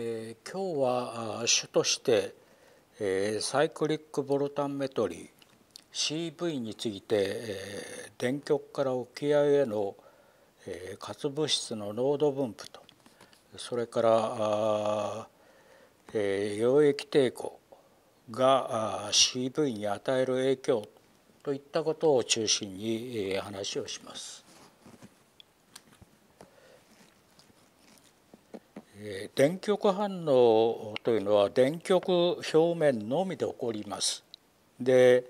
え今日は主として、えサイクリックボルタンメトリー CV について、え電極から沖合への、え活物質の濃度分布とそれからえ溶液抵抗が CV に与える影響といったことを中心に話をします。電極反応というのは電極表面のみで起こります。で、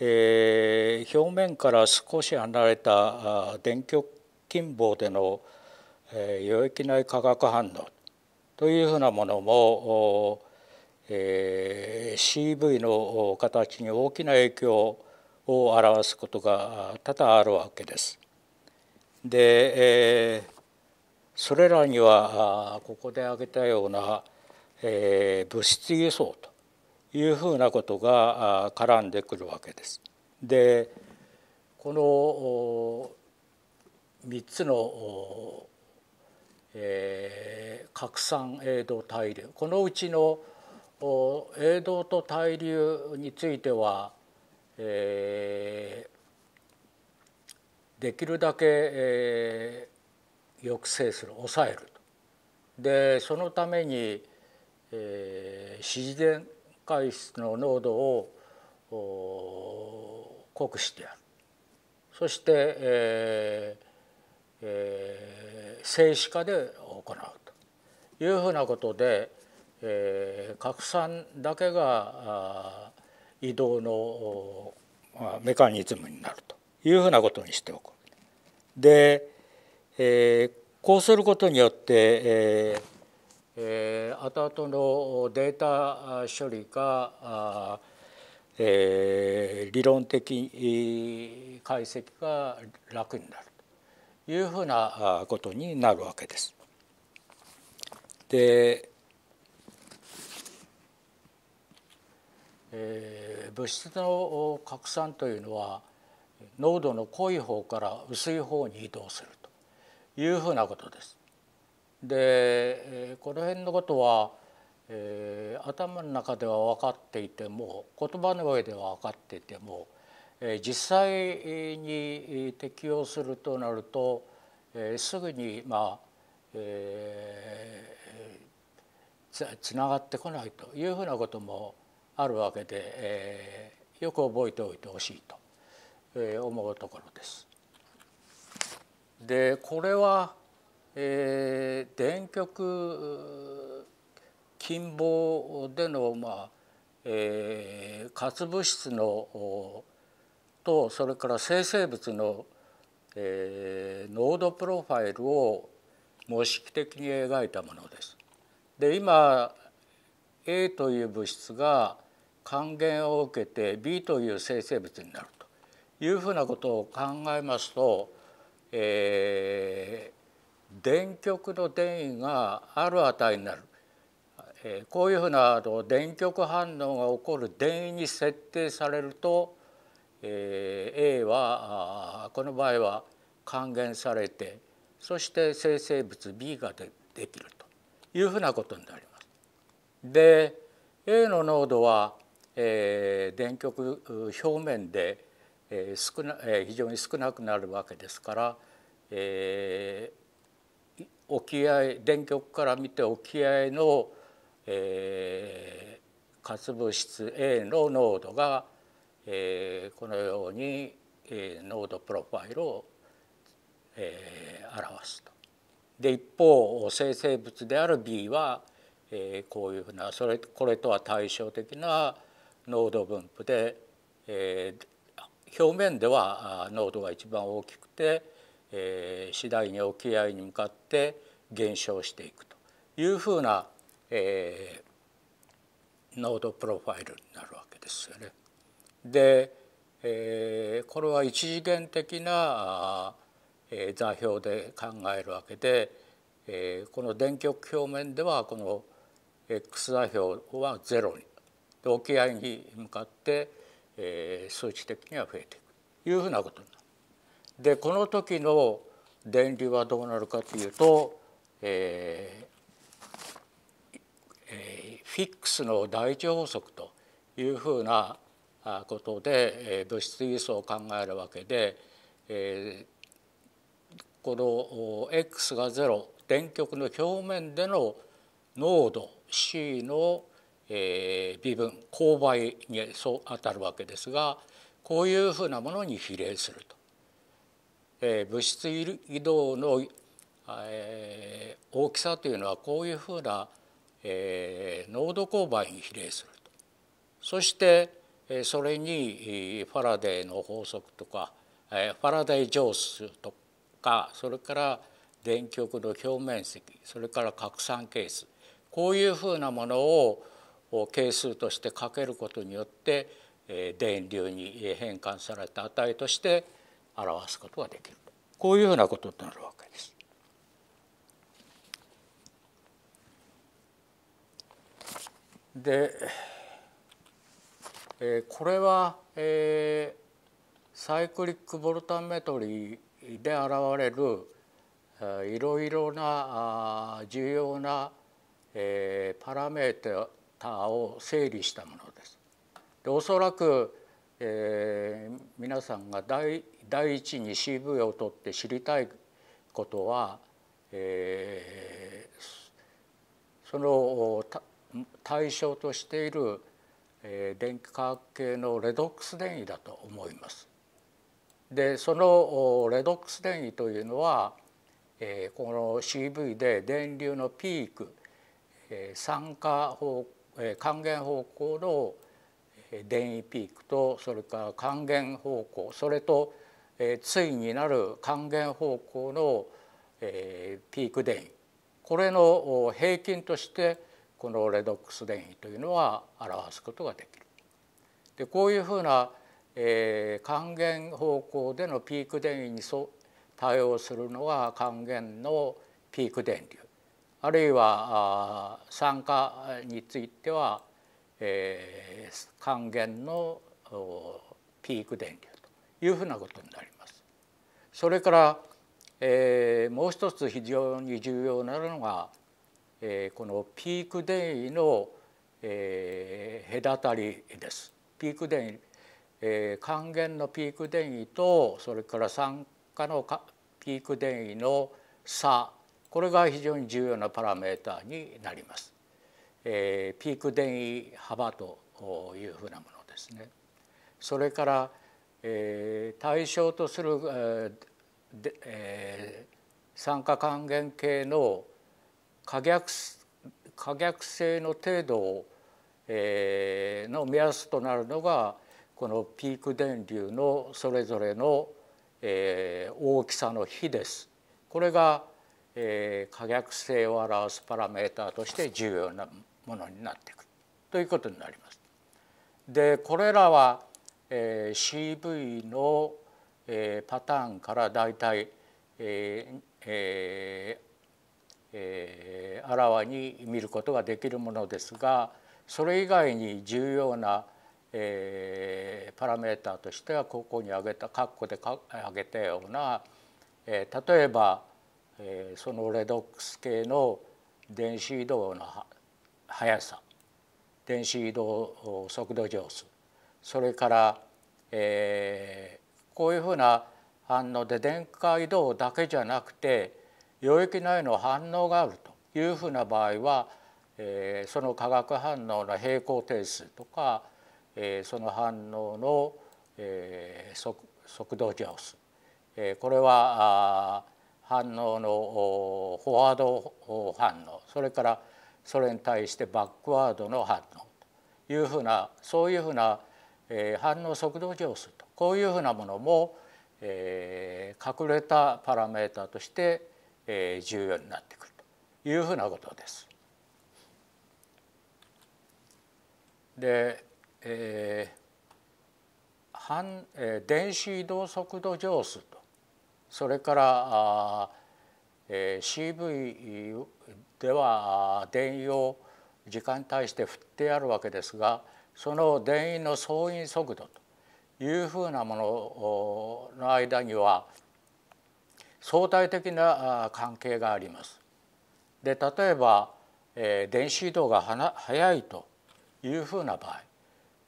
えー、表面から少し離れた電極近傍での、え溶液内化学反応というふうなものも、えー、CV の形に大きな影響を表すことが多々あるわけです。で、えーそれらにはここで挙げたような、え物質輸送というふうなことが絡んでくるわけです。でこの3つの、え拡散栄動対流このうちの栄動と対流については、えできるだけ、え抑制する抑えるでそのために、えー、自然解質の濃度を濃くしてやるそして、えーえー、静止化で行うというふうなことで、えー、核酸だけが移動のメカニズムになるというふうなことにしておく。でえー、こうすることによって、えーえー、後々のデータ処理がえー、理論的解析が楽になるというふうなことになるわけです。で、えー、物質の拡散というのは濃度の濃い方から薄い方に移動する。いうふうなことです。でこの辺のことは、えー、頭の中では分かっていても言葉の上では分かっていても、えー、実際に適用するとなると、えー、すぐにまあ、えー、つながってこないというふうなこともあるわけで、えー、よく覚えておいてほしいと思うところです。でこれは、えー、電極近傍での、まあえー、活物質のとそれから生成物の、えー、濃度プロファイルを模式的に描いたものです。で今 A という物質が還元を受けて B という生成物になるというふうなことを考えますとえー、電極の電位がある値になる、えー、こういうふうな電極反応が起こる電位に設定されると、えー、A はこの場合は還元されてそして生成物 B がでできるというふうなことになります。で A の濃度は、えー、電極表面でえー、少な、えー、非常に少なくなるわけですから、えー、沖合電極から見て沖合の、えー、活物質 A の濃度が、えー、このように、えー、濃度プロファイルを、えー、表すと。で一方生成物である B は、えー、こういうふうなそれこれとは対照的な濃度分布で、えー、表面では濃度が一番大きくて、えー、次第に沖合に向かって減少していくというふうな、えー、濃度プロファイルになるわけですよね。で、えー、これは一次元的な、えー、座標で考えるわけで、えー、この電極表面ではこの X 座標は0に沖合に向かってえー、数値的には増えていくというふうなことになる。でこの時の電流はどうなるかというと、えーえー、フィックスの第一法則というふうなことで、えー、物質輸送を考えるわけで、えー、この X が0電極の表面での濃度 C のえ微分勾配にそう当たるわけですがこういうふうなものに比例すると。え物質移動の、え大きさというのはこういうふうな、え濃度勾配に比例すると。そしてそれにファラデーの法則とかファラデー定数とかそれから電極の表面積それから拡散係数こういうふうなものを係数としてかけることによって電流に変換された値として表すことができるこういうふうなことになるわけです。で、えこれは、サイクリックボルタンメトリーで現れるいろいろな重要なパラメータタを整理したものです。でおそらく、えー、皆さんが第第一に CV を取って知りたいことは、えー、その対象としている、電気化学系のレドックス電位だと思います。でそのレドックス電位というのは、えー、この CV で電流のピーク、えー、酸化方還元方向の電位ピークとそれから還元方向それとついになる還元方向のピーク電位これの平均としてこのレドックス電位というのは表すことができる。でこういうふうな還元方向でのピーク電位に対応するのが還元のピーク電流あるいは参加については、えー、還元のピーク電流というふうなことになります。それから、えー、もう一つ非常に重要なのが、えー、このピーク電位の、えー、隔たりです。ピーク電位、えー、還元のピーク電位とそれから酸化のかピーク電位の差これが非常に重要なパラメーターになります。えー、ピーク電位幅というふうなものですね。それから、えー、対象とする、えーえー、酸化還元系の可逆可逆性の程度を、えー、の目安となるのがこのピーク電流のそれぞれの、えー、大きさの比です。これがえー、可逆性を表すパラメーターとして重要なものになっていくということになります。でこれらは、えー、CV の、えー、パターンからだいたい、えーええあらわに見ることができるものですがそれ以外に重要な、えー、パラメーターとしてはここに挙げた括弧で挙げたような、えー、例えば、えそのレドックス系の電子移動の速さ電子移動速度上数それから、えー、こういうふうな反応で電解移動だけじゃなくて溶液内の反応があるというふうな場合は、えー、その化学反応の平行定数とか、えー、その反応の、えー、速速度上数、えー、これはあ反応のフォワード反応それからそれに対してバックワードの反応というふうなそういうふうな反応速度上数とこういうふうなものも隠れたパラメータとして重要になってくるというふうなことです。で、えー反えー、電子移動速度上数とそれからえー、CV では電位を時間に対して振ってあるわけですがその電位の相因速度というふうなものの間には相対的な関係があります。で例えば、え電子移動が速いというふうな場合、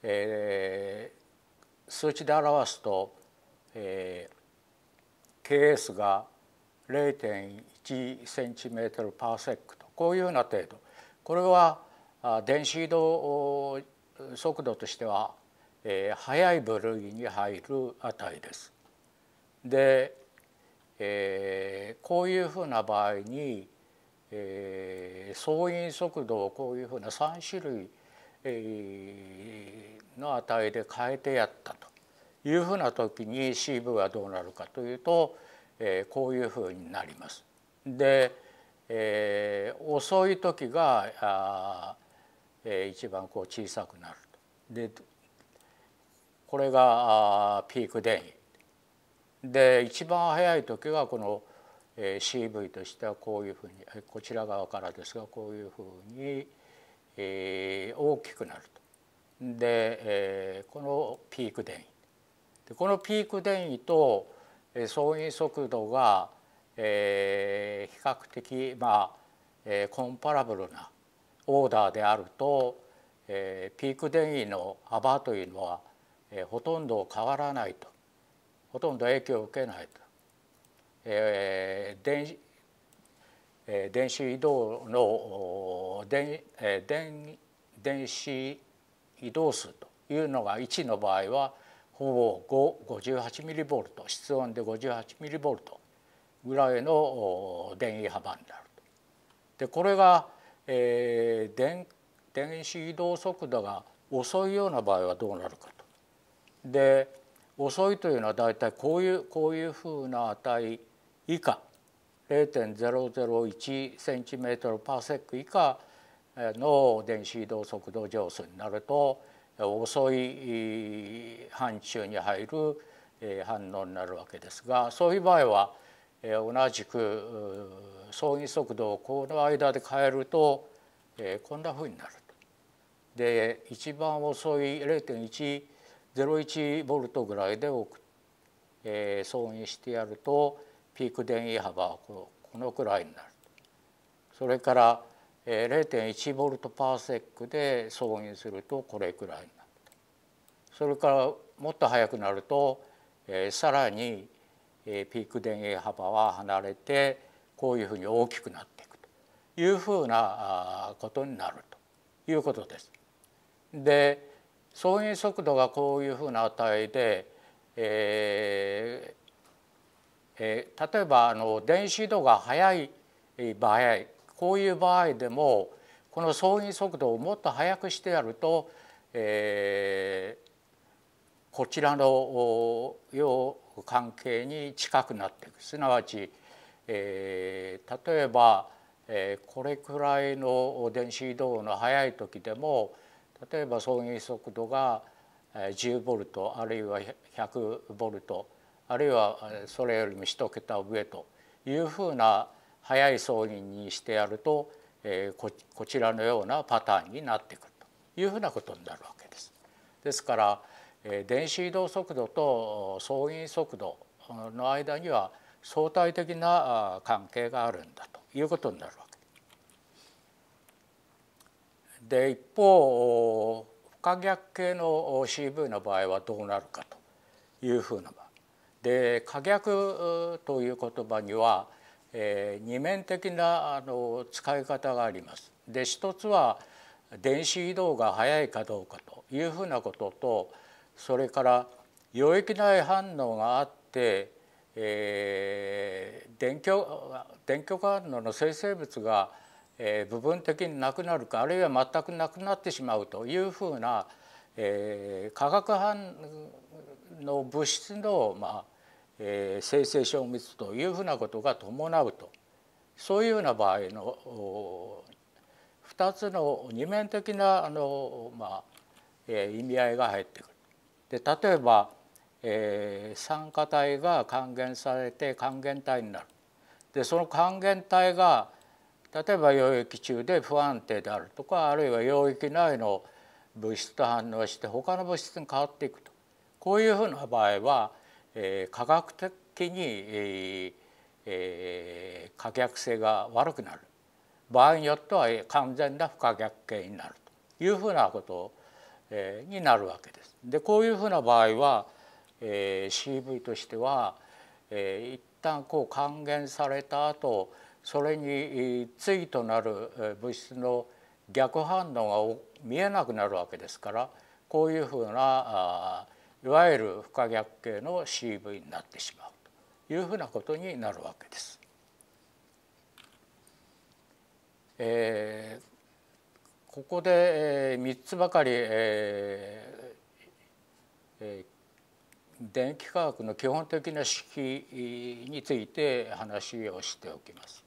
え数値で表すと、えー KS が0.1センチメートルパーセックとこういうような程度これは電子移動速度としては、えー、速い部類に入る値です。で、えー、こういうふうな場合に、えー、総因速度をこういうふうな3種類、えー、の値で変えてやったというふうな時に CV はどうなるかというと、えー、こういうふうになります。で、えー、遅い時があ、えー、一番こう小さくなるでこれがあピーク電位で一番早い時はこの、えー、CV としてはこういうふうにこちら側からですがこういうふうに、えー、大きくなると。で、えー、このピーク電位でこのピーク電位と送因速度が、えー、比較的まあ、えー、コンパラブルなオーダーであると、えー、ピーク電位の幅というのは、えー、ほとんど変わらないとほとんど影響を受けないと、えー、電えー、電子移動の電,、えー、電電子移動数というのが1の場合はほぼ58ミリボルト室温で58ミリボルトぐらいの電位幅になると。でこれが、えー、電電子移動速度が遅いような場合はどうなるかと。で遅いというのは大体こういうこういうふうな値以下0.001センチメートルパーセック以下の電子移動速度上数になると遅い範疇に入る反応になるわけですがそういう場合は同じく葬儀速度をこの間で変えるとこんなふうになると。で一番遅い0.101ボルトぐらいで送っ葬儀してやるとピーク電位幅はこのくらいになる。それから0.1ボルトパーセックで騒音するとこれくらいになるそれからもっと速くなるとさらにピーク電源幅は離れてこういうふうに大きくなっていくというふうなことになるということです。で送迎速度がこういうふうな値で、えーえー、例えばあの電子移動が速い場合こういう場合でもこの送銀速度をもっと速くしてやると、えー、こちらの要関係に近くなっていくすなわち、えー、例えば、えー、これくらいの電子移動の速い時でも例えば送迎速度が10ボルトあるいは100ボルトあるいはそれよりも1桁上というふうな早い葬儀にしてやると、えー、こちらのようなパターンになってくるというふうなことになるわけです。ですから、え電子移動速度と送銀速度の間には相対的な関係があるんだということになるわけで一方不可逆系の CV の場合はどうなるかというふうな場合で可逆という言葉にはえー、二面的なあの使い方があります。で一つは電子移動が速いかどうかというふうなこととそれから溶液内反応があって、えー、電極電極反応の生成物が、えー、部分的になくなるかあるいは全くなくなってしまうというふうな、えー、化学反応物質の、まあえー、生成消滅というふうなことが伴うとそういうような場合の2つの二面的なあの、まあえー、意味合いが入ってくる。で例えば、えー、酸化体が還元されて還元体になる。でその還元体が例えば溶液中で不安定であるとかあるいは溶液内の物質と反応して他の物質に変わっていくとこういうふうな場合はえ科学的に、え可逆性が悪くなる場合によっては完全な不可逆形になるというふうなことになるわけです。でこういうふうな場合は、え CV としては、え一旦こう還元された後それに対となる物質の逆反応が見えなくなるわけですからこういうふうないわゆる不可逆系の CV になってしまうというふうなことになるわけです。えー、ここで、え3つばかり、えーえー、電気化学の基本的な式について話をしておきます。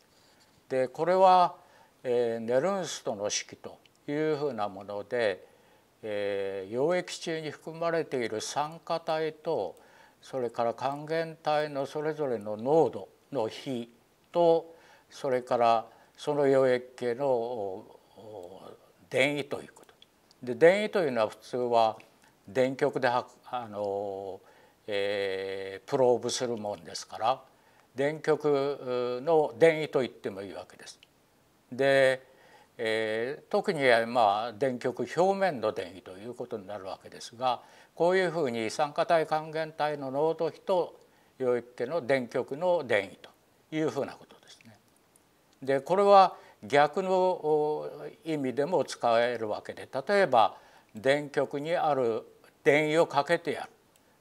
でこれは、えー、ネルンストの式というふうなもので、えー、溶液中に含まれている酸化体とそれから還元体のそれぞれの濃度の比とそれからその溶液系の電位ということで電位というのは普通は電極であの、えー、プローブするもんですから電極の電位と言ってもいいわけです。でえー、特にまあ電極表面の電位ということになるわけですがこういうふうに酸化体還元体の濃度比と溶液系の電極の電位というふうなことですね。でこれは逆の意味でも使えるわけで例えば電極にある電位をかけてやる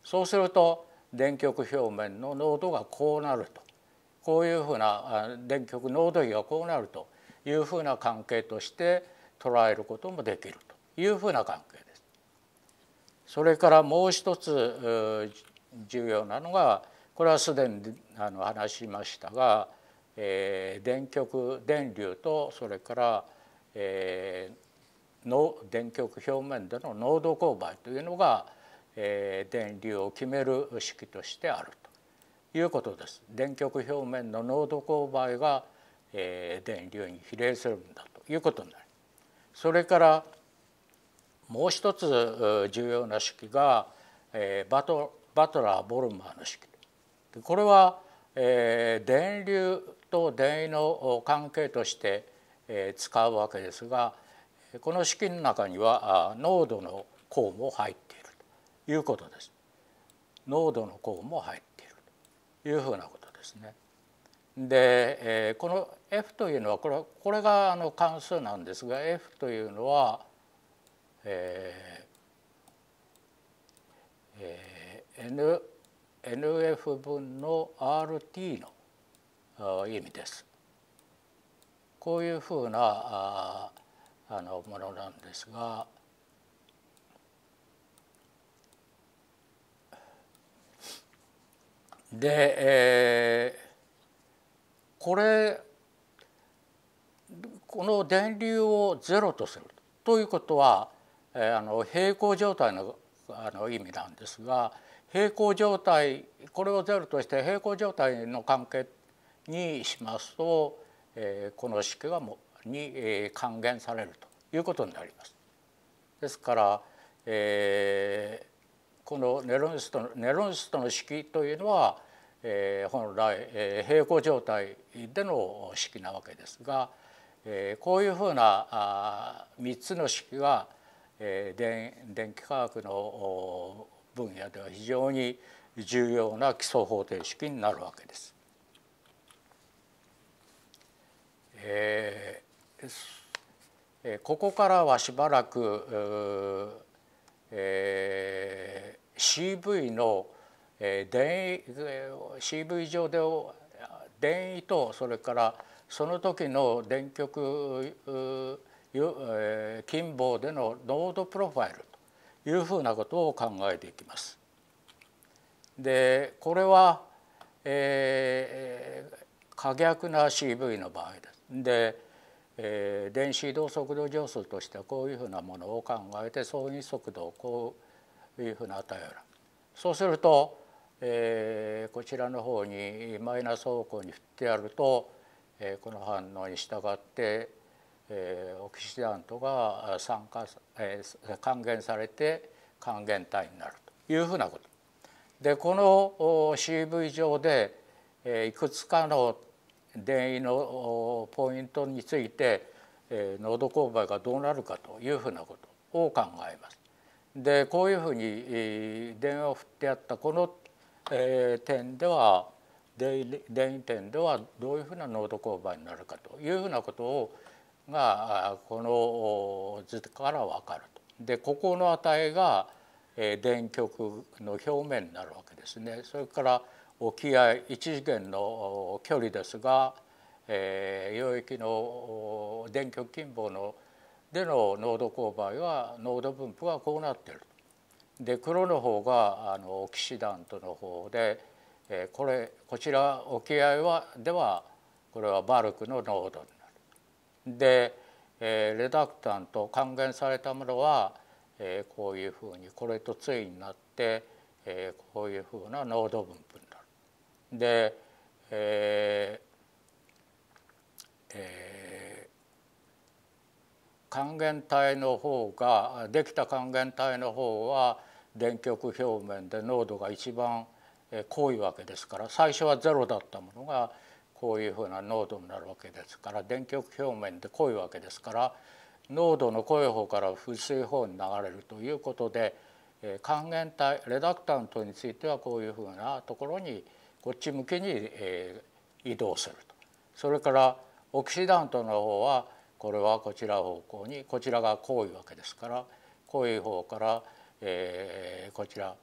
そうすると電極表面の濃度がこうなるとこういうふうな電極濃度比がこうなるというふうな関係として捉えることもできるというふうな関係です。それからもう一つ重要なのがこれはすでにあの話しましたが、えー、電極電流とそれから、えー、の電極表面での濃度勾配というのが、えー、電流を決める式としてあるということです。電極表面の濃度勾配がえ電流に比例するんだということになりそれからもう一つ重要な式が、えバトバトラー・ボルマーの式でこれは、え電流と電位の関係として、え使うわけですがこの式の中には濃度の項も入っているということです。濃度の項も入っているというふうなことですね。で、えこの F というのはこれこれがあの関数なんですが F というのは、えーえー、N NF 分の RT の意味です。こういうふうなああのものなんですが。で、えー、これこの電流をゼロとするということは、えー、あの平行状態のあの意味なんですが平行状態これをゼロとして平行状態の関係にしますと、えー、この式はもに、えー、還元されるということになります。ですから、えー、このネロンストのネロストの式というのはえ本来、え平行状態での式なわけですが、えこういうふうなあ3つの式は、え電気化学の分野では非常に重要な基礎方程式になるわけです。えここからはしばらく、えー、CV の、え電位 CV 上で電位とそれからその時の電極近傍での濃度プロファイルというふうなことを考えていきます。でこれは、えー、可逆な CV の場合です。で、え電子移動速度乗数としてはこういうふうなものを考えて相因速度をこういうふうな値を選ぶ。そうするとえー、こちらの方にマイナス方向に振ってやると、えー、この反応に従って、えー、オキシダントが酸化、えー、還元されて還元体になるというふうなこと。でこの CV 上で、えー、いくつかの電位のポイントについて、えー、濃度勾配がどうなるかというふうなことを考えます。でこういうふうに電話を振ってやったこのえー、点では電位点ではどういうふうな濃度勾配になるかというふうなことをがこの図から分かると。でここの値が電極の表面になるわけですね。それから沖合1次元の距離ですが、えー、溶液の電極近傍のでの濃度勾配は濃度分布はこうなっているで黒の方があの騎士団との方で、えー、これこちら沖合はではこれはバルクの濃度になる。で、えー、レダクタンと還元されたものは、えー、こういうふうにこれと対になって、えー、こういうふうな濃度分布になる。で、えーえー、還元体の方ができた還元体の方は電極表面で濃度が一番濃いわけですから最初はゼロだったものがこういうふうな濃度になるわけですから電極表面で濃いわけですから濃度の濃い方から薄い方に流れるということで還元体レダクタントについてはこういうふうなところにこっち向きに移動するとそれからオキシダントの方はこれはこちら方向にこちらが濃いわけですから濃い方からえこちら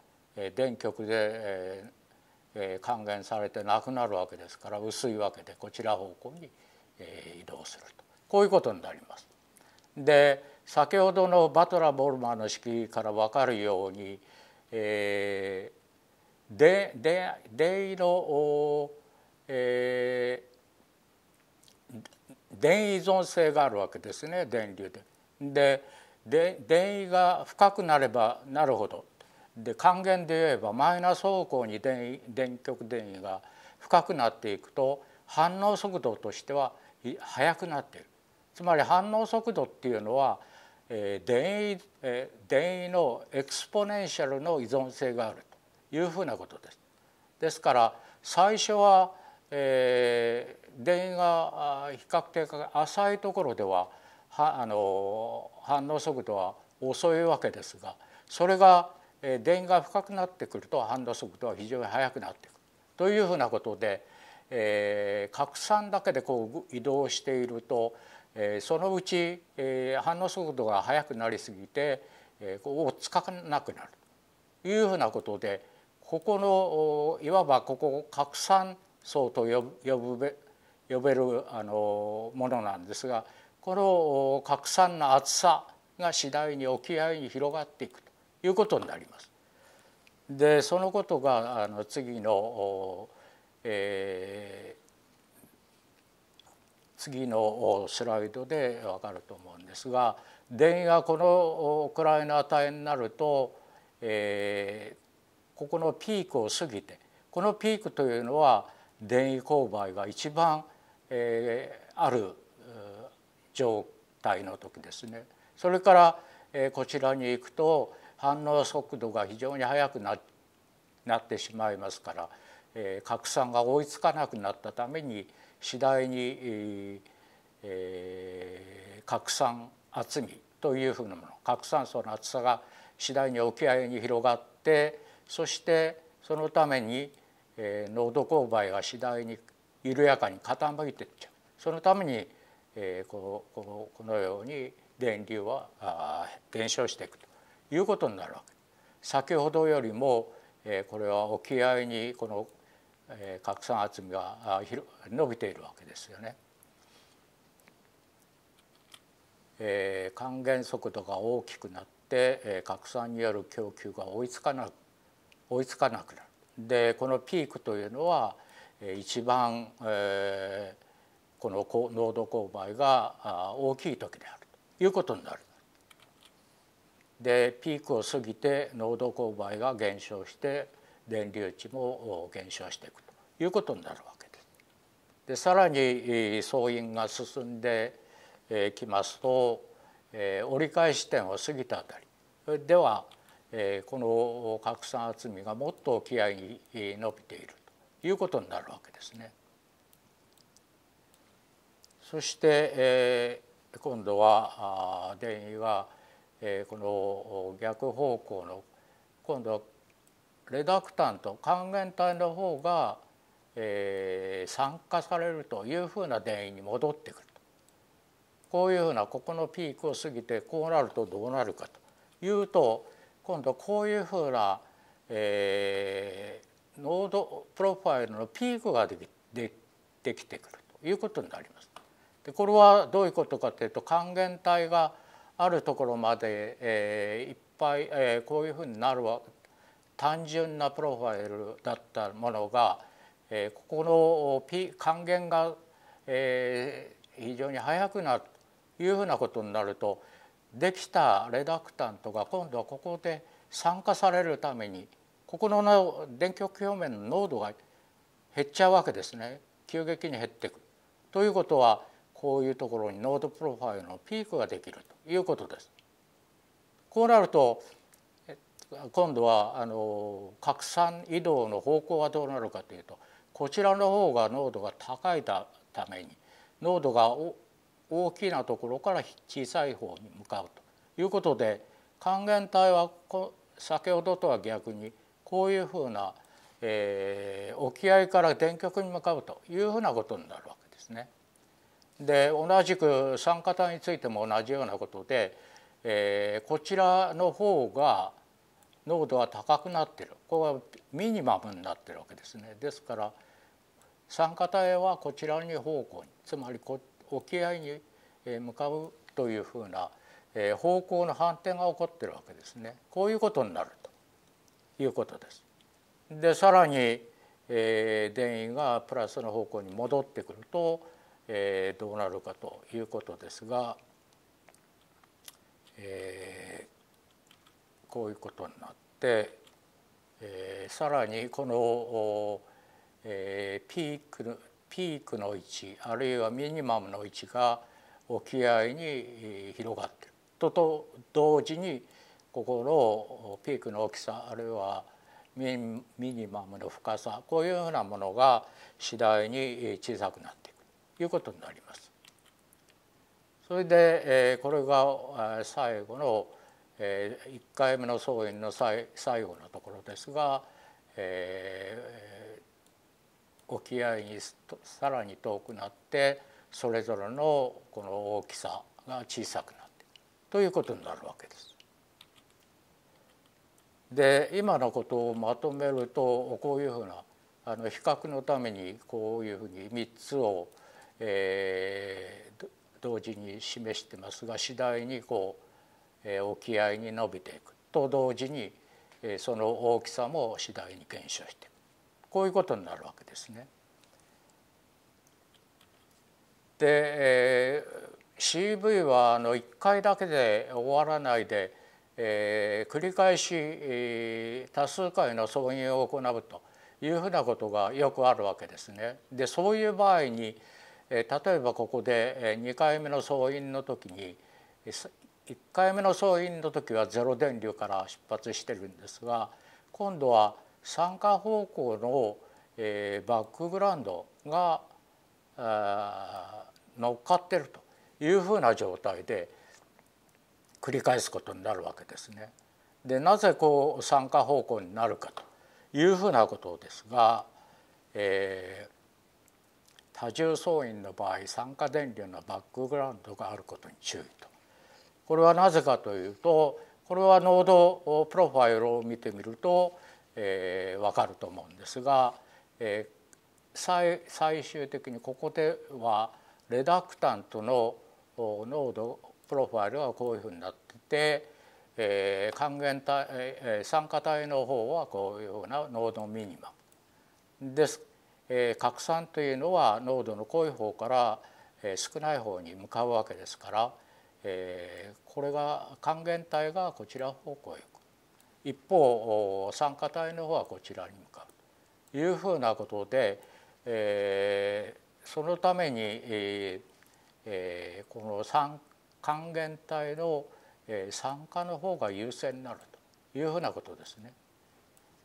電極で、え還元されてなくなるわけですから薄いわけでこちら方向に、え移動するとこういうことになります。で先ほどのバトラ・ボルマーの式から分かるように、えー、でで出位の、えー、電依存性があるわけですね電流で。でで電位が深くなればなるほどで還元で言えばマイナス方向に電電極電位が深くなっていくと反応速度としては速くなっているつまり反応速度っていうのは、えー、電位、えー、電位のエクスポネンシャルの依存性があるというふうなことです。ですから最初は、えー、電位が比較的浅いところでははあの反応速度は遅いわけですがそれが電が深くなってくると反応速度は非常に速くなってくるというふうなことで、えー、拡散だけでこう移動していると、えー、そのうち、えー、反応速度が速くなりすぎて、えー、こう落ち着かなくなるというふうなことでここのいわばここ拡散層と呼ぶ呼べ呼べるあのものなんですがこの拡散の厚さが次第に沖合に広がっていくということになります。でそのことがあの次の、えー、次のスライドでわかると思うんですが電位がこのくらいの値になると、えー、ここのピークを過ぎてこのピークというのは電位勾配が一番、えー、ある状態の時ですねそれからこちらに行くと反応速度が非常に速くななってしまいますから拡散が追いつかなくなったために次第に拡散厚みというふうなもの拡散層の厚さが次第に沖合に広がってそしてそのために濃度勾配が次第に緩やかに傾いていっちゃうそのためにえー、このこのこのように電流はあ減少していくということになるわけ先ほどよりも、えー、これは沖合にこの、えー、拡散厚みが伸びているわけですよね。えー、還元速度が大きくなって、えー、拡散による供給が追いつかなく追いつかなくなる。でこのピークというのはえ一番、えー、この濃度勾配が大きい時であるということになる。でピークを過ぎて濃度勾配が減少して電流値も減少していくということになるわけです。でさらに総因が進んできますと折り返し点を過ぎたあたりではこの拡散厚みがもっと沖合に伸びているということになるわけですね。そして、えー、今度は電位は、えー、この逆方向の今度はレダクタンと還元体の方が、えー、酸化されるというふうな電位に戻ってくるとこういうふうなここのピークを過ぎてこうなるとどうなるかというと今度こういうふうな、えー、濃度プロファイルのピークができでできてくるということになります。でこれはどういうことかというと還元体があるところまで、えー、いっぱい、えー、こういうふうになる単純なプロファイルだったものが、えー、ここの、還元が、えー、非常に速くなるというふうなことになるとできたレダクタントが今度はここで酸化されるためにここの電極表面の濃度が減っちゃうわけですね急激に減っていく。ということはこういうところにノードプロファイルのピークができるということです。こうなると今度はあの拡散移動の方向はどうなるかというとこちらの方が濃度が高いために濃度が大きなところから小さい方に向かうということで還元体は先ほどとは逆にこういうふうな、えー、沖合から電極に向かうというふうなことになるわけですね。で同じく酸化炭についても同じようなことで、えー、こちらの方が濃度は高くなってるこれはミニマムになってるわけですね。ですから酸化体はこちらに方向につまり沖合に向かうというふうな方向の反転が起こってるわけですね。こういうことになるということです。でさらに、えー、電位がプラスの方向に戻ってくるとえー、どうなるかということですが、えー、こういうことになって、えー、さらにこの、えー、ピークのピークの位置あるいはミニマムの位置が沖合に広がっているとと同時にここのピークの大きさあるいはミニマムの深さこういうふうなものが次第に小さくなっていく。いうことになります。それで、えこれが最後の、え1回目の総員の最最後のところですが、え沖合にさらに遠くなってそれぞれのこの大きさが小さくなってということになるわけです。で今のことをまとめるとこういうふうなあの比較のためにこういうふうに3つを、えー、同時に示してますが次第にこう、えー、沖合に伸びていくと同時に、えー、その大きさも次第に減少していくこういうことになるわけですね。で、えー、CV はあの1回だけで終わらないで、えー、繰り返し、えー、多数回の挿入を行うというふうなことがよくあるわけですね。でそういう場合に、例えばここで2回目の総員の時に1回目の総員の時はゼロ電流から出発してるんですが今度は参加方向のバックグラウンドが乗っかってるというふうな状態で繰り返すことになるわけですね。でなぜこう参加方向になるかというふうなことですが、えー、多重層員の場合酸化電流のバックグラウンドがあることに注意とこれはなぜかというとこれは濃度プロファイルを見てみると、えー、分かると思うんですが、えー、最終的にここではレダクタントの濃度プロファイルはこういうふうになってて、えー、還元体、え酸化体の方はこういうような濃度ミニマムですえー、核酸というのは濃度の濃い方から、え少ない方に向かうわけですから、えこれが還元体がこちら方向へ行く一方酸化体の方はこちらに向かうというふうなことで、えそのために、ええこの酸還元体の、え酸化の方が優先になるというふうなことですね。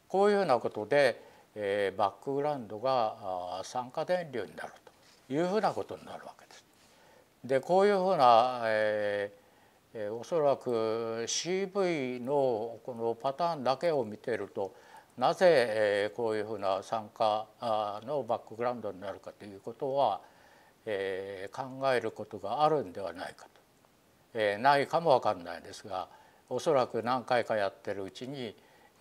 こういうふうなことで、えー、バックグラウンドが酸化電流になるというふうなことになるわけです。でこういうふうな、えー、おそらく CV のこのパターンだけを見ているとなぜ、えー、こういうふうな酸化のバックグラウンドになるかということは、えー、考えることがあるんではないかと、えー、ないかも分かんないですがおそらく何回かやってるうちに、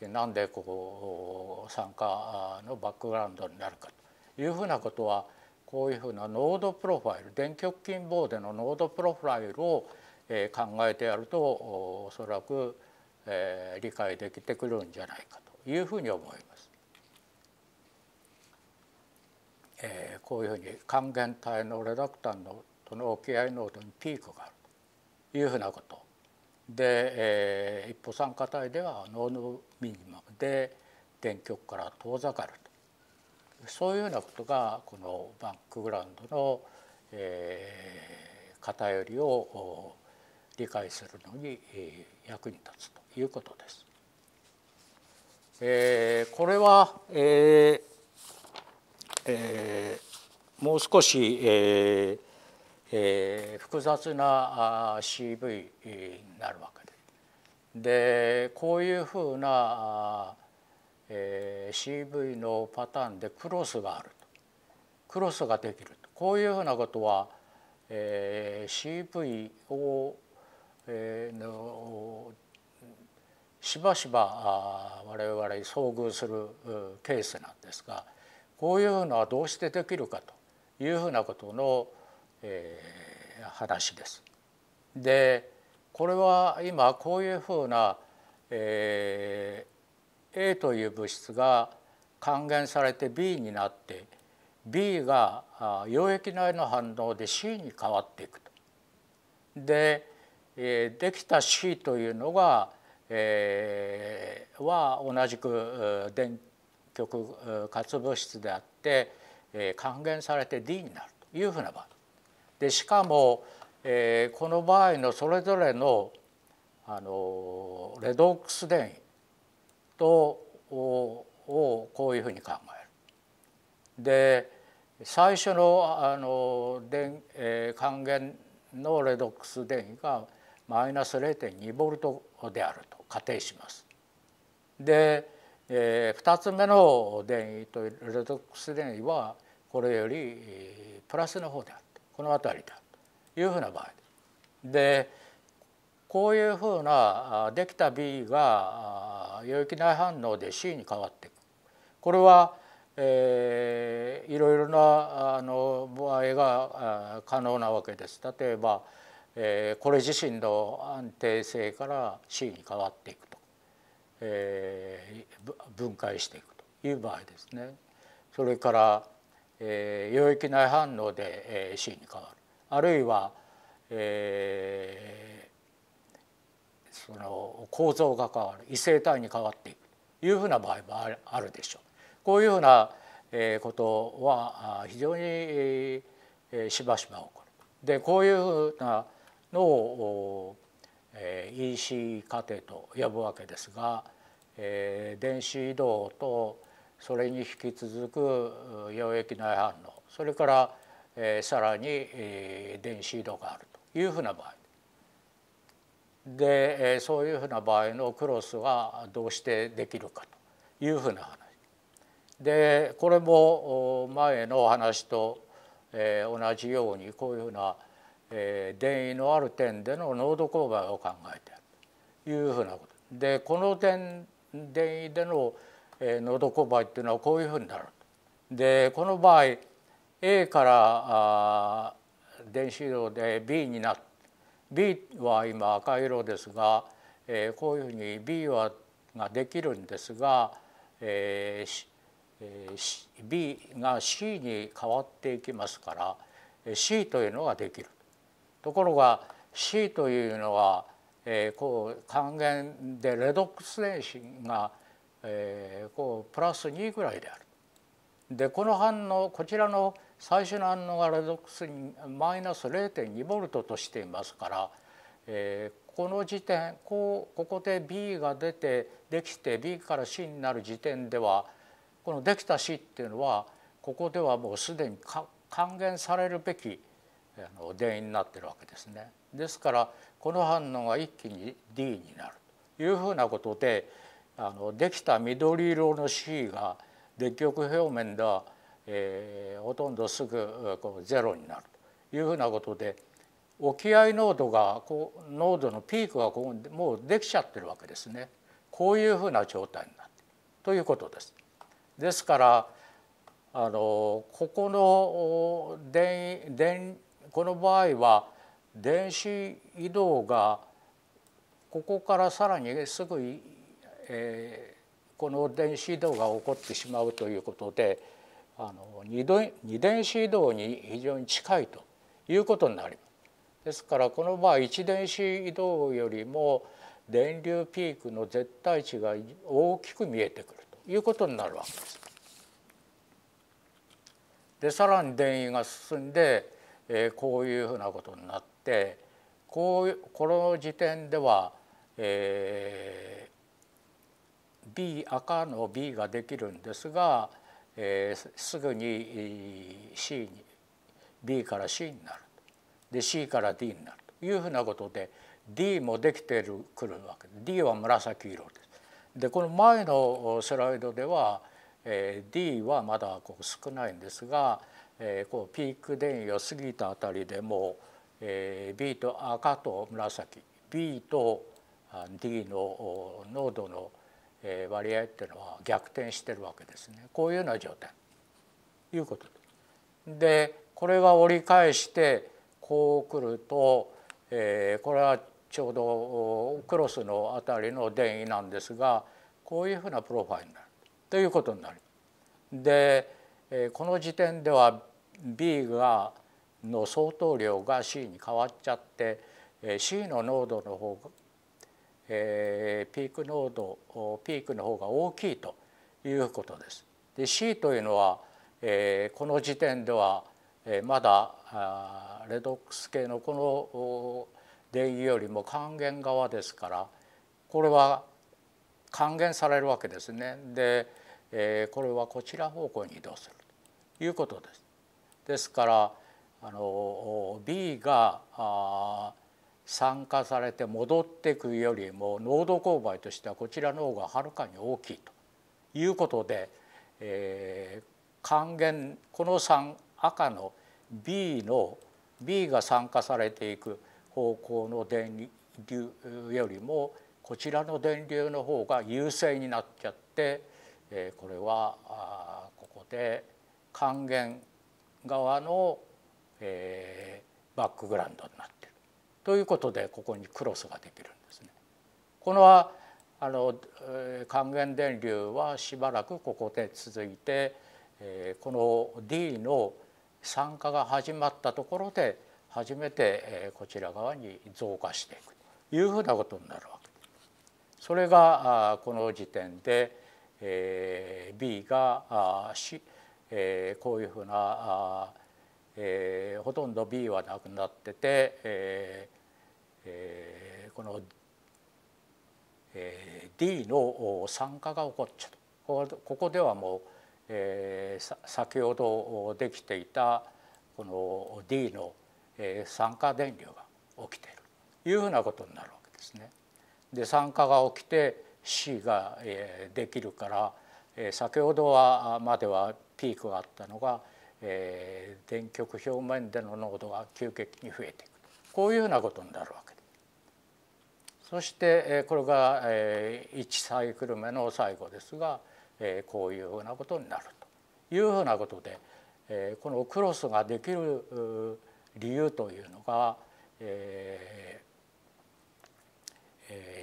なんでこう参加のバックグラウンドになるかというふうなことはこういうふうな濃度プロファイル電極金棒での濃度プロファイルを考えてやるとおそらく理解できてくるんじゃないかというふうに思います。えこういうふうに還元体のレダクタンとの沖合ー度にピークがあるというふうなことで、えー、一歩三課体ではノーノミニマムで電極から遠ざかるとそういうようなことがこのバックグラウンドの、えー、偏りを理解するのに役に立つということです。えー、これは、えーえー、もう少し、えー、え複雑な CV になるわけででこういうふうな、え CV のパターンでクロスがあるとクロスができるこういうふうなことは、え CV を、えのしばしば我々遭遇するケースなんですがこういうのはどうしてできるかというふうなことのえ話です。でこれは今こういうふうな、え A という物質が還元されて B になって B が溶液内の反応で C に変わっていくと。で、えできた C というのが、えは同じく電極活物質であって還元されて D になるというふうな場合。でしかも、えー、この場合のそれぞれのあのレドックス電位とをこういうふうに考える。で最初のあの電、えー、還元のレドックス電位がマイナス0.2ボルトであると仮定します。で、えー、2つ目の電位とレドックス電位はこれよりプラスの方である。この辺りだというふうな場合でこういうふうなできた B が有機内反応で C に変わっていくこれは、えー、いろいろなあの場合が可能なわけです。例えば、えー、これ自身の安定性から C に変わっていくと、えー、分解していくという場合ですね。それからえー、溶液内反応で、えー、C に変わるあるいは、えー、その構造が変わる異性体に変わっていくというふうな場合もあるでしょう。こういうふうなことは非常にしばしば起こる。でこういうふうなのを EC 過程と呼ぶわけですが電子移動とそれに引き続く溶液内反応それから、えー、さらに、えー、電子移動があるというふうな場合で、えー、そういうふうな場合のクロスはどうしてできるかというふうな話でこれも前の話と、えー、同じようにこういうふうな、えー、電位のある点での濃度勾配を考えているというふうなことでこの点電位での、のどこっていうのはこういうふうになる。でこの場合 A から電子移動で B になって B は今赤色ですが、えこういうふうに B はができるんですが、ええ B が C に変わっていきますから C というのができる。ところが C というのは、えこう還元でレドックス電子がこうプラス2ぐらいである。でこの反応こちらの最初の反応がレドックスにマイナス0.2ボルトとしていますから、えー、この時点こうここで B が出てできて B から C になる時点ではこのできた C っていうのはここではもうすでに還元されるべき電位になっているわけですね。ですからこの反応が一気に D になるというふうなことであのできた緑色の C が電極表面では、えー、ほとんどすぐこうゼロになるというふうなことで沖合濃度がこう濃度のピークがここもうできちゃってるわけですねこういうふうな状態になってということです。ですからあのここの電電この場合は電子移動がここからさらにすぐえー、この電子移動が起こってしまうということであの二二電子移動に非常に近いということになります。ですからこの場合一電子移動よりも電流ピークの絶対値が大きく見えてくるということになるわけです。でさらに電位が進んで、えー、こういうふうなことになってこうこの時点では、え B 赤の B ができるんですが、えー、すぐに C に B から C になるで C から D になるというふうなことで D もできてるくるわけ D は紫色です。でこの前のスライドでは、えー、D はまだこう少ないんですが、えー、こうピーク電位を過ぎたあたりでもえー、B と赤と紫 B と D の濃度のえ割合っていうのは逆転してるわけですねこういうような状態ということででこれが折り返してこう来ると、えー、これはちょうどクロスの辺りの電位なんですがこういうふうなプロファイルになるということになりで、えこの時点では B がの相当量が C に変わっちゃって C の濃度の方えピーク濃度ピークの方が大きいということです。で C というのは、えこの時点では、えまだレドックス系のこの電位よりも還元側ですからこれは還元されるわけですね。で、えこれはこちら方向に移動するということです。ですからあの B があ酸化されて戻ってくよりも濃度勾配としてはこちらの方がはるかに大きいということで、えー、還元この3赤の B の B が酸化されていく方向の電流よりもこちらの電流の方が優勢になっちゃって、えー、これはあここで還元側の、えー、バックグラウンドになってということでここにクロスができるんですね。このあの還元電流はしばらくここで続いてこの D の酸化が始まったところで初めてこちら側に増加していくというふうなことになるわけです。それがこの時点で B がこういうふうなえー、ほとんど B はなくなってて、えーえー、この、えー、D の酸化が起こっちゃうここではもう、えー、先ほどできていたこの D の酸化電流が起きているというふうなことになるわけですね。で酸化が起きて C ができるから先ほどはまではピークがあったのがえー、電極表面での濃度が急激に増えていくこういうようなことになるわけです。そしてこれが1サイクル目の最後ですがこういうふうなことになるというふうなことでこのクロスができる理由というのが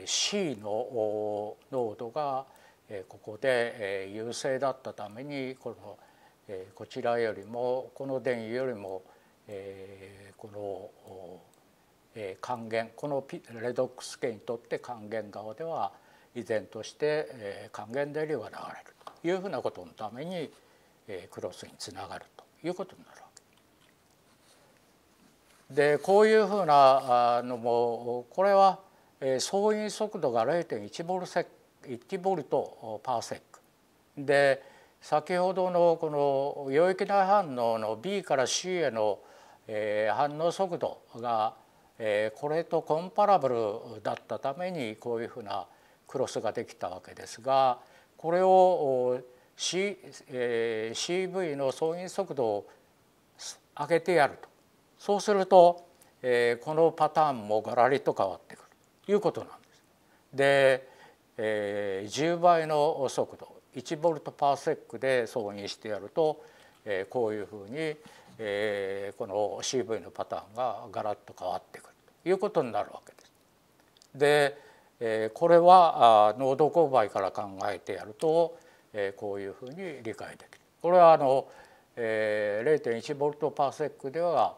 C の濃度がここで優勢だったためにこのえこちらよりもこの電よりも、えこの、え還元このレドックス系にとって還元側では依然として、え還元電流が流れるというふうなことのために、えクロスにつながるということになるわけでこういうふうなのもこれは送因速度が0.1ボルセ1ボルトパーセックで先ほどのこの溶液内反応の B から C への反応速度がこれとコンパラブルだったためにこういうふうなクロスができたわけですがこれを C CV の送引速度を上げてやるとそうするとこのパターンもガラリと変わってくるということなんです。で10倍の速度1ボルトパーセックで挿入してやると、えこういうふうに、えこの CV のパターンがガラッと変わってくるということになるわけです。で、えこれは濃度勾配から考えてやると、えこういうふうに理解できる。これはあの、え0.1ボルトパーセックでは、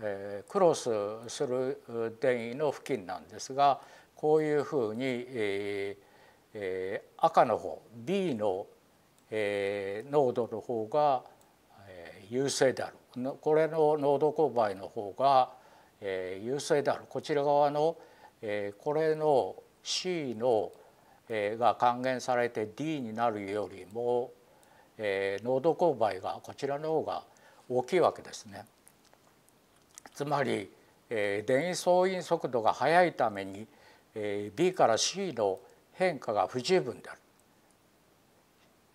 えクロスする電位の付近なんですがこういうふうに、えーえ赤の方 B の、え濃度の方が、え優勢であるこれの濃度勾配の方が、え優勢であるこちら側の、えこれの C の、えが還元されて D になるよりも、え濃度勾配がこちらの方が大きいわけですね。つまり、え電位送因速度が速いために、えー、B から C の変化が不十分である、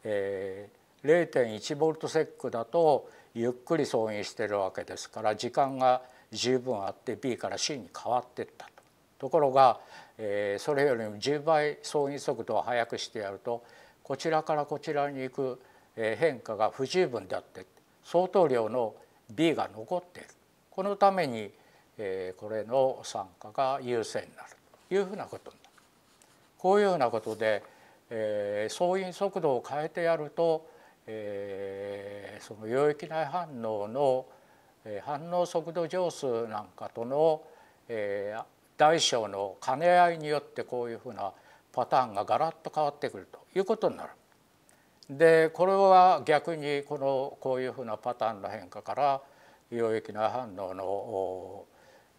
え0.1ボルトセックだとゆっくり挿入してるわけですから時間が十分あって B から C に変わってったとところが、えそれよりも10倍挿入速度を速くしてやるとこちらからこちらに行く変化が不十分であって相当量の B が残っているこのために、えこれの酸化が優先になるというふうなことにこういうようなことで、えー、総員速度を変えてやると、えー、その溶液内反応の反応速度上数なんかとの、えー、大小の兼ね合いによってこういうふうなパターンがガラッと変わってくるということになる。でこれは逆にこのこういうふうなパターンの変化から溶液内反応の、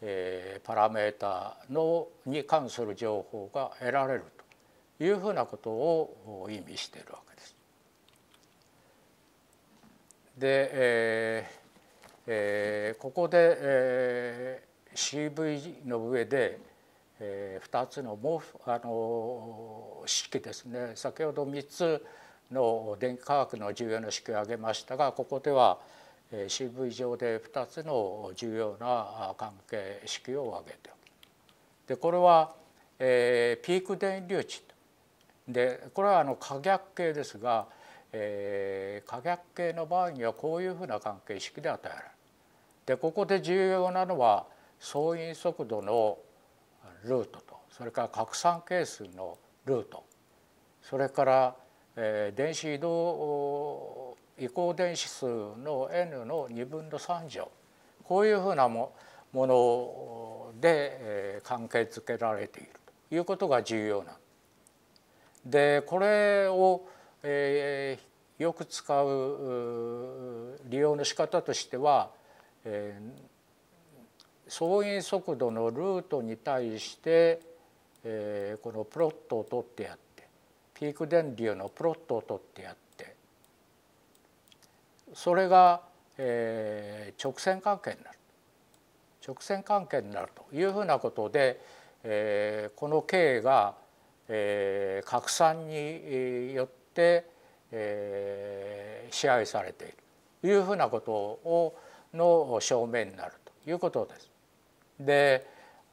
えー、パラメータのに関する情報が得られるいうふうなことを意味しているわけです。で、えーえー、ここで、えー、CV の上で、えー、2つのもうあの式ですね先ほど3つの電気化学の重要な式を挙げましたがここでは、えー、CV 上で2つの重要な関係式を挙げてでこれは、えー、ピーク電流値でこれはあの可逆系ですが、えー、可逆系の場合にはこういうふうな関係式で与えられる。でここで重要なのは総因速度のルートとそれから拡散係数のルートそれから、えー、電子移動移行電子数の n の2分の3乗こういうふうなももので、えー、関係づけられているということが重要なんです。でこれを、えー、よく使う利用の仕方としては、えー、総速度のルートに対して、えー、このプロットを取ってやってピーク電流のプロットを取ってやってそれが、えー、直線関係になる直線関係になるというふうなことで、えー、この K がえー、拡散によって、え支配されているというふうなことをの証明になるということです。で、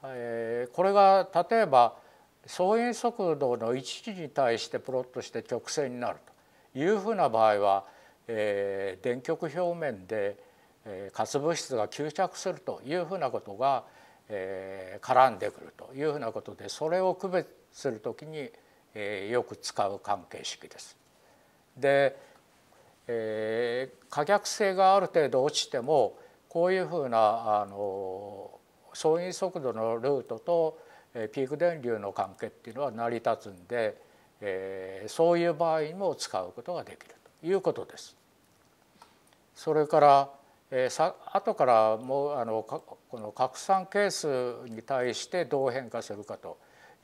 えこれが例えば総因速度の1時に対してプロットして曲線になるというふうな場合は、え電極表面で、え活物質が吸着するというふうなことが、え絡んでくるというふうなことでそれを区別するときに、えー、よく使う関係式です。で、えー、可逆性がある程度落ちてもこういうふうなあの総因速度のルートと、えー、ピーク電流の関係っていうのは成り立つんで、えー、そういう場合にも使うことができるということです。それから、えー、さ後からもうあのこの拡散係数に対してどう変化するかと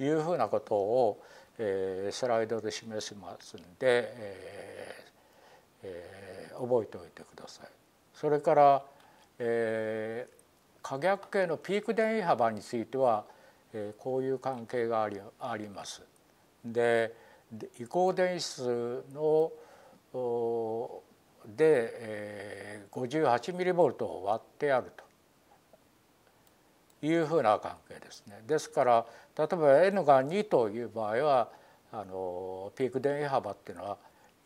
いうふうなことを、えスライドで示しますんで、ええ覚えておいてください。それから、え可逆形のピーク電位幅については、えこういう関係がありあります。で移行電子ので、えー、58ミリボルトを割ってあるというふうな関係ですね。ですから例えば n が2という場合はあのピーク電位幅っていうのは、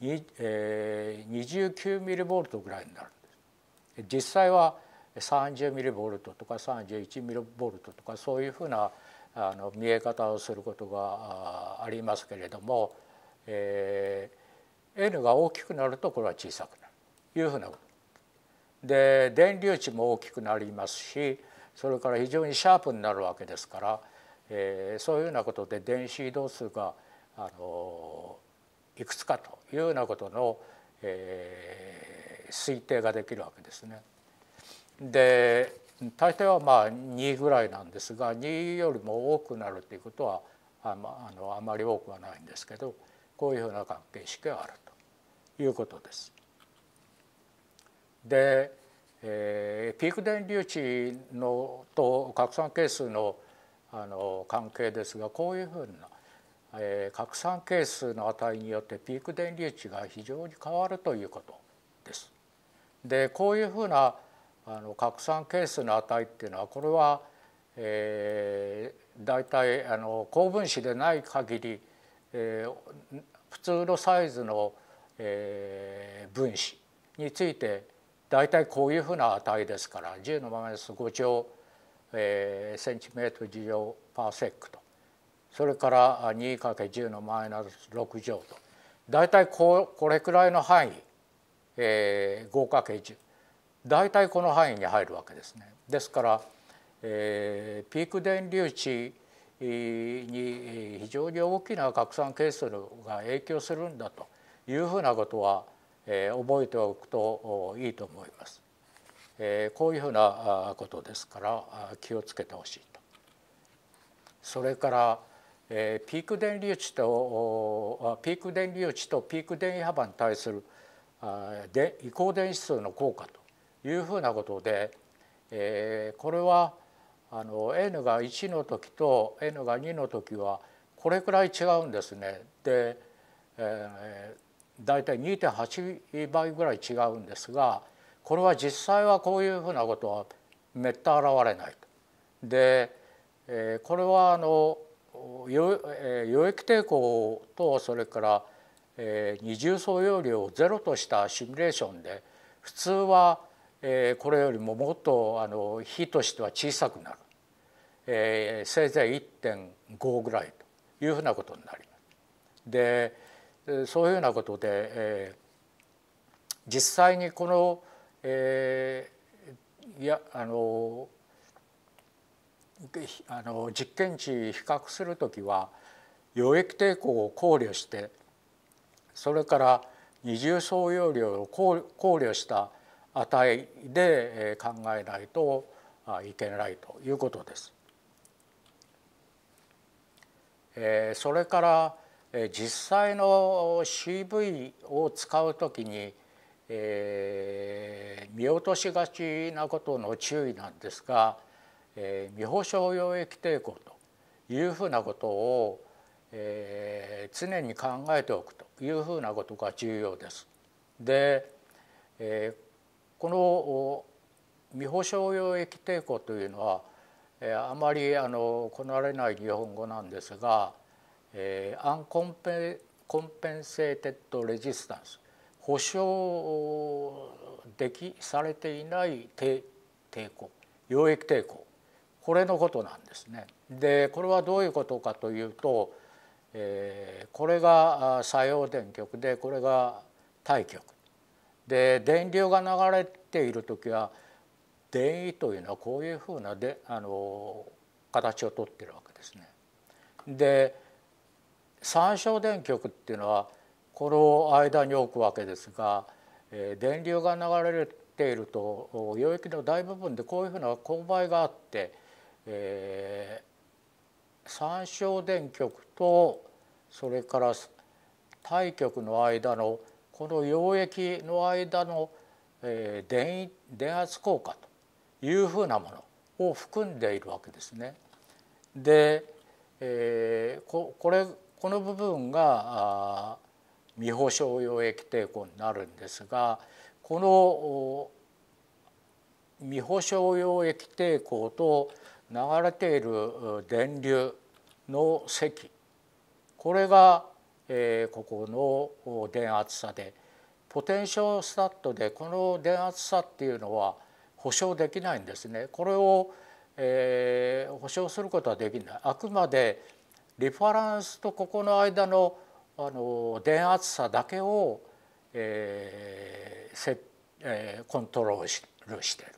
え29ミリボルトぐらいになるんです。実際は30ミリボルトとか31ミリボルトとかそういうふうなあの見え方をすることがありますけれども、えー、n が大きくなるとこれは小さくなるというふうなことで電流値も大きくなりますしそれから非常にシャープになるわけですから、えー、そういうようなことで電子移動数があのいくつかというようなことの、えー、推定ができるわけですね。で大抵はまあ2ぐらいなんですが2よりも多くなるということはあまあのあまり多くはないんですけどこういうふうな関係式があるということです。でえー、ピーク電流値のと拡散係数のあの関係ですがこういうふうな、えー、拡散係数の値によってピーク電流値が非常に変わるということです。でこういうふうなあの拡散係数の値っていうのはこれは、えー、たいあの高分子でない限り、えー、普通のサイズの、えー、分子について大体こういうふうな値ですから10のマイナス5乗、えー、センチメートル次乗パーセックとそれから 2×10 のマイナス6乗と大体ここれくらいの範囲、えー、5×10 大体この範囲に入るわけですね。ですから、えー、ピーク電流値に非常に大きな拡散係数が影響するんだというふうなことはえ覚えておくといいと思います。えこういうふうなことですから気をつけてほしいと。それから、えピーク電流値とピーク電流値とピーク電位幅に対するで移行電子数の効果というふうなことで、えこれはあの n が1の時と n が2の時はこれくらい違うんですね。で、大体2.8倍ぐらい違うんですがこれは実際はこういうふうなことはめった現れないと。で、えこれはあの溶液抵抗とそれから、え二重層容量をゼロとしたシミュレーションで普通は、えこれよりももっとあの比としては小さくなる、えー、せいぜい1.5ぐらいというふうなことになります。でそういうようなことで、えー、実際にこの、えー、いやあのあの実験値比較する時は溶液抵抗を考慮してそれから二重総容量を考慮した値で考えないといけないということです。それから実際の CV を使うときに、えー、見落としがちなことの注意なんですが、えー、未保証養液抵抗というふうなことを、えー、常に考えておくというふうなことが重要です。で、えー、この未保証養液抵抗というのは、えー、あまりあの行われない日本語なんですがえアンコンペコンペンセーテッド・レジスタンス保証できされていない抵抗溶液抵抗これのことなんですね。でこれはどういうことかというと、えー、これが作用電極でこれが対極で電流が流れている時は電位というのはこういうふうなであの形をとってるわけですね。で三焦電極っていうのはこの間に置くわけですが電流が流れていると溶液の大部分でこういうふうな勾配があって、えー、三焦電極とそれから対極の間のこの溶液の間の電電圧効果というふうなものを含んでいるわけですね。で、えー、ここれこの部分が未保償溶液抵抗になるんですがこの未保償溶液抵抗と流れている電流の積これが、えここの電圧差でポテンションスタットでこの電圧差っていうのは保証できないんですね。これを、え保証することはできない。あくまでリファランスとここの間のあの電圧差だけを、えーせえー、コントロールしてる。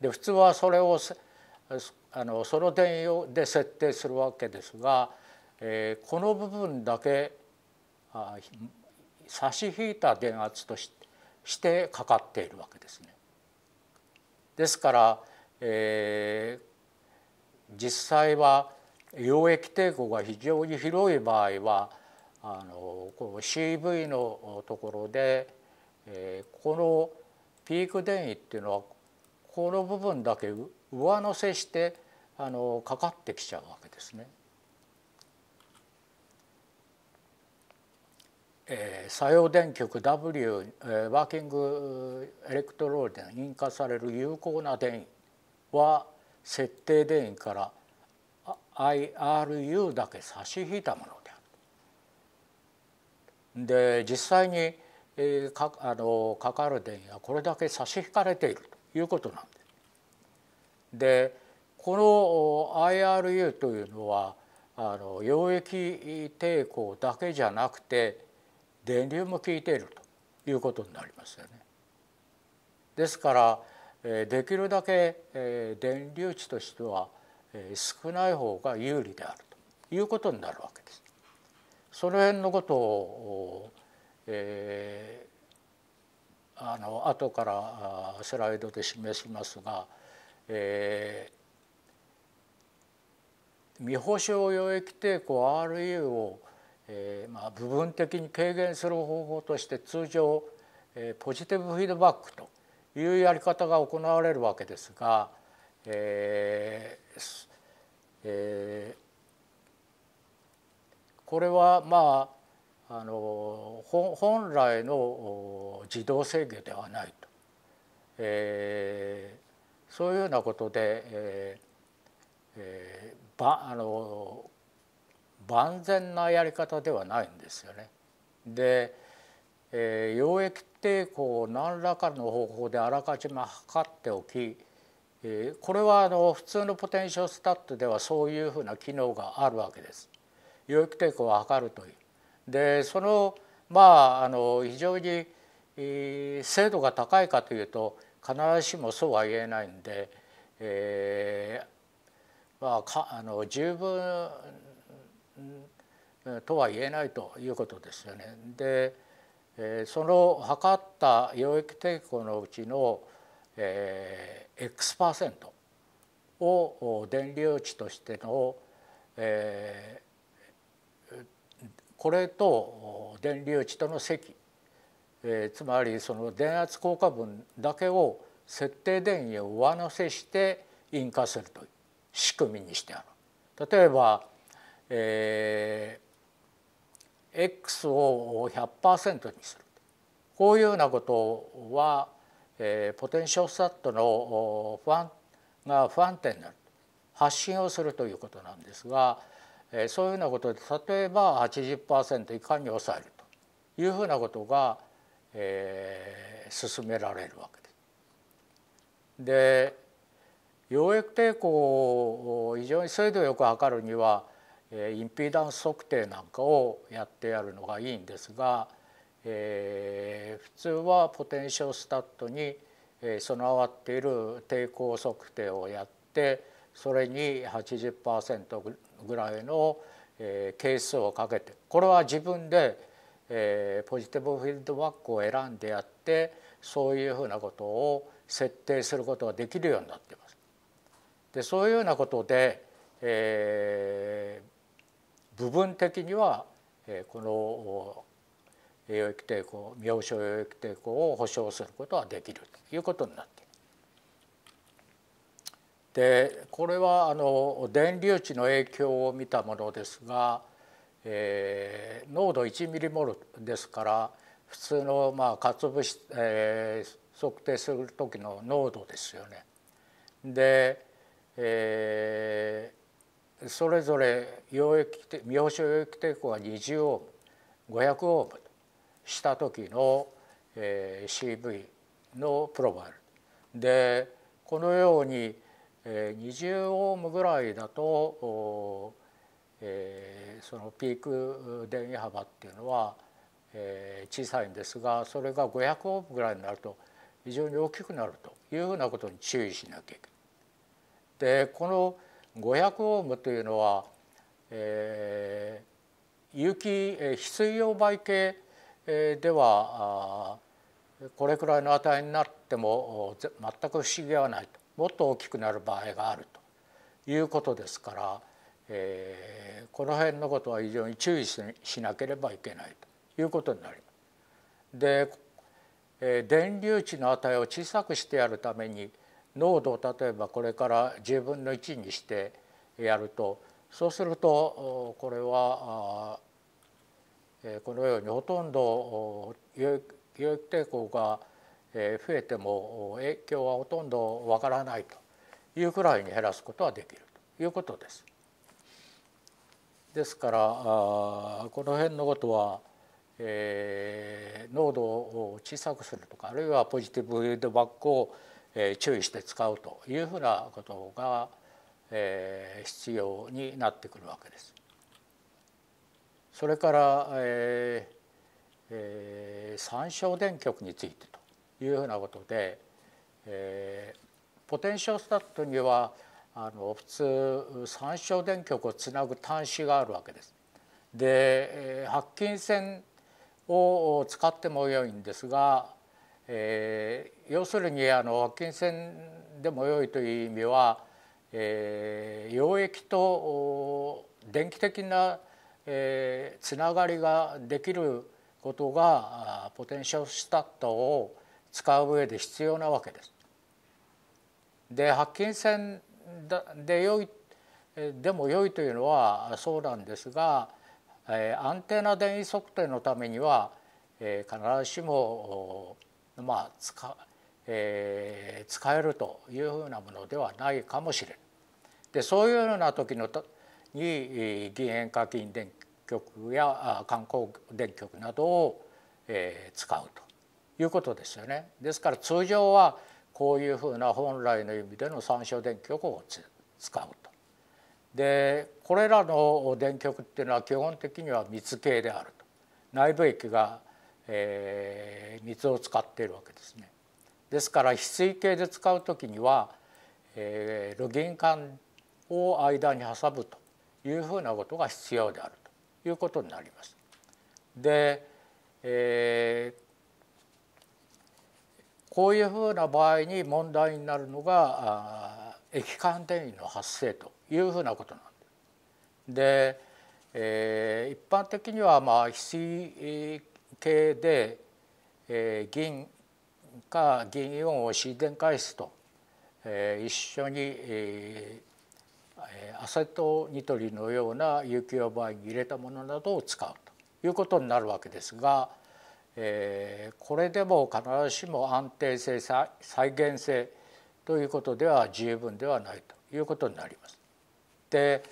で普通はそれをあのその電容で設定するわけですが、えー、この部分だけあ差し引いた電圧としてかかっているわけですね。ですから、えー、実際は溶液抵抗が非常に広い場合はあのこう CV のところで、えー、このピーク電位っていうのはこの部分だけ上乗せしてあのかかってきちゃうわけですね。えー、作用電極 W、えー、ワーキングエレクトロールで引火される有効な電位は設定電位から IRU だけ差し引いたものであるで実際に、えー、かあのかかる電位はこれだけ差し引かれているということなんです。でこの IRU というのはあの溶液抵抗だけじゃなくて電流も効いているということになりますよね。ですからできるだけ電流値としては少ない方が有利であるということになるわけです。その辺のことを、えー、あの後からスライドで示しますが、えー、未保証与益抵抗 RU を、えーまあ、部分的に軽減する方法として通常、えー、ポジティブフィードバックというやり方が行われるわけですが、えー、です。えー、これはまああの本来の自動制御ではないと、えー、そういうようなことで、えーえー、ばあの万全なやり方ではないんですよね。で、え溶液抵抗を何らかの方法であらかじめ測っておきこれはあの普通のポテンシャルスタッドではそういうふうな機能があるわけです。溶液抵抗を測るというでそのまああの非常に精度が高いかというと必ずしもそうは言えないんで、えー、まあ、かあの十分とは言えないということですよね。で、えその測った溶液抵抗のうちのえー、X パーセントを電流値としての、えー、これと電流値との積、えー、つまりその電圧効果分だけを設定電位を上乗せして引火するという仕組みにしてある。例えば、えー、X を100%にするこういうようなことはえポテンシャルスタットの不安が不安定になる発信をするということなんですが、えそういうようなことで例えば80%以下に抑えるというふうなことが、え進められるわけです。で溶液抵抗を非常に精度よく測るにはインピーダンス測定なんかをやってやるのがいいんですが。えー、普通はポテンシルスタットに、え備わっている抵抗測定をやってそれに80%ぐらいの、え係数をかけてこれは自分で、えー、ポジティブフィールドバックを選んでやってそういうふうなことを設定することができるようになっています。でそういうようなことで、えー、部分的には、えー、この栄液抵抗妙症栄養液抵抗を保障することはできるということになっている。でこれはあの電流値の影響を見たものですが、えー、濃度1ミリモルですから普通のまあかつぶし、えー、測定する時の濃度ですよね。で、えー、それぞれ溶液妙症溶液抵抗が20オーム500オームした時の、えー、CV のプロファイルでこのように、え20オームぐらいだと、えそのピーク電位幅っていうのは、え小さいんですがそれが500オームぐらいになると非常に大きくなるというふうなことに注意しなきゃいけない。でこの500オームというのは、えー有機翡翠溶媒系えー、ではこれくらいの値になっても全く不思議はないともっと大きくなる場合があるということですから、えー、この辺のことは非常に注意しなければいけないということになります。で、えー、電流値の値を小さくしてやるために濃度を例えばこれから10分の1にしてやるとそうするとこれはこのようにほとんど輸液抵抗が増えても影響はほとんどわからないというくらいに減らすことはできるということです。ですからこの辺のことは、え濃度を小さくするとかあるいはポジティブフィードバックを、え注意して使うというふうなことが、えー、必要になってくるわけです。それから、えーえー、三焦電極についてというふうなことで、えー、ポテンシャルスタットにはあの普通三焦電極をつなぐ端子があるわけです。で、えー、白金線を使っても良いんですが、えー、要するにあの白金線でも良いという意味は、えー、溶液と電気的なえつながりができることがポテンシャルスタットを使う上で必要なわけです。で白金線で良いでも良いというのはそうなんですが、え定な電位測定のためには、え必ずしもまあ使,、えー、使えるというふうなものではないかもしれない。でそういうような時のに義変課金電極や観光電極などを使うということですよね。ですから通常はこういうふうな本来の意味での三照電極を使うと。でこれらの電極っていうのは基本的には密系であると内部液が、え水を使っているわけですね。ですから翡翠系で使う時には、えー、ロギン管を間に挟むというふうなことが必要であるということになります。で、えー、こういうふうな場合に問題になるのが液間転移の発生というふうなことなんです。で、えー、一般的にはまあ非水系で、えー、銀か銀イオンを自然回数と、えー、一緒に、えーアセトニトリのような有機溶媒に入れたものなどを使うということになるわけですが、えー、これでも必ずしも安定性再現性ということでは十分ではないということになります。で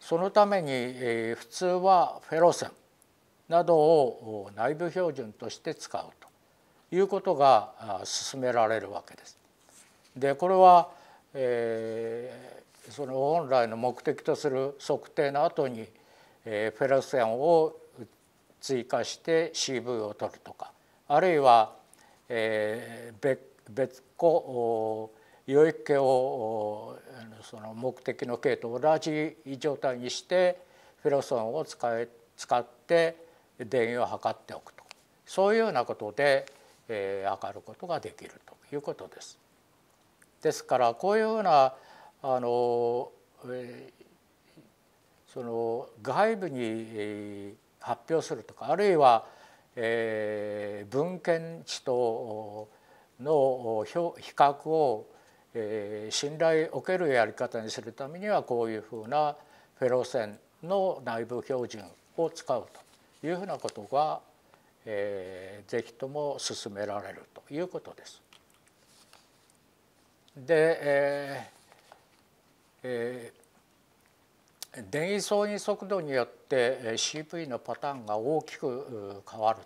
そのために、えー、普通はフェロセンなどを内部標準として使うということが進められるわけです。でこれは、えーその本来の目的とする測定の後に、えフェロンを追加して CV を取るとかあるいは、え別別個溶液系をその目的の系と同じ状態にしてフェロソンを使使って電位を測っておくとそういうようなことで、え測ることができるということです。ですからこういうようなあの、えー、その外部に発表するとかあるいは、えー、文献値との比較を、えー、信頼を受けるやり方にするためにはこういうふうなフェロセの内部標準を使うというふうなことが、えー、ぜひとも進められるということです。で、ええー、電位相似速度によって CV のパターンが大きく変わる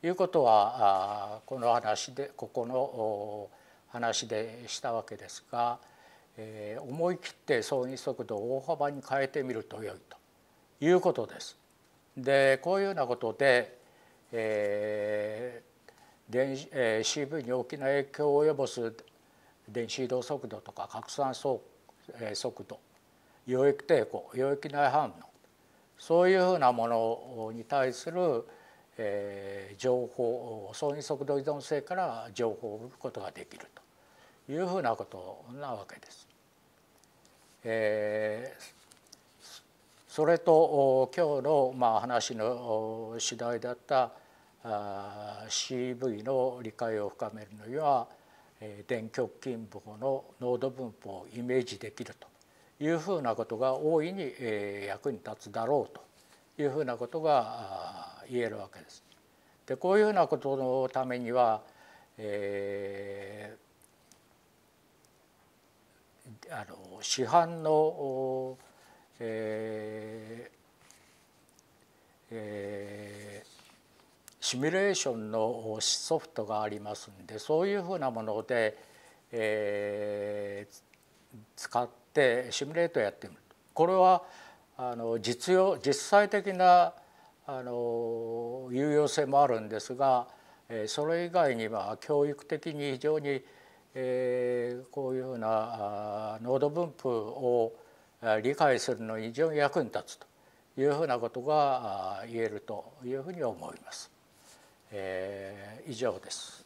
ということはこの話でここの話でしたわけですが、えー、思い切って相似速度を大幅に変えてみると良いということです。でこういうようなことで、えー電えー、CV に大きな影響を及ぼす電子移動速度とか拡散速速度溶液抵抗溶液内反応そういうふうなものに対する情報相似速度依存性から情報を得ることができるというふうなことなわけです。えそれと今日のまあ話の次第だった CV の理解を深めるのには電極金棒の濃度分布をイメージできるというふうなことが大いに役に立つだろうというふうなことが言えるわけです。でこういうふうなことのためには、えー、あの市販の、えーえーシミュレーションのソフトがありますんでそういうふうなもので、えー、使ってシミュレートやってみるこれはあの実用実際的なあの有用性もあるんですがそれ以外には教育的に非常に、えー、こういうふうな濃度分布を理解するのに非常に役に立つというふうなことが言えるというふうに思います。えー、以上です。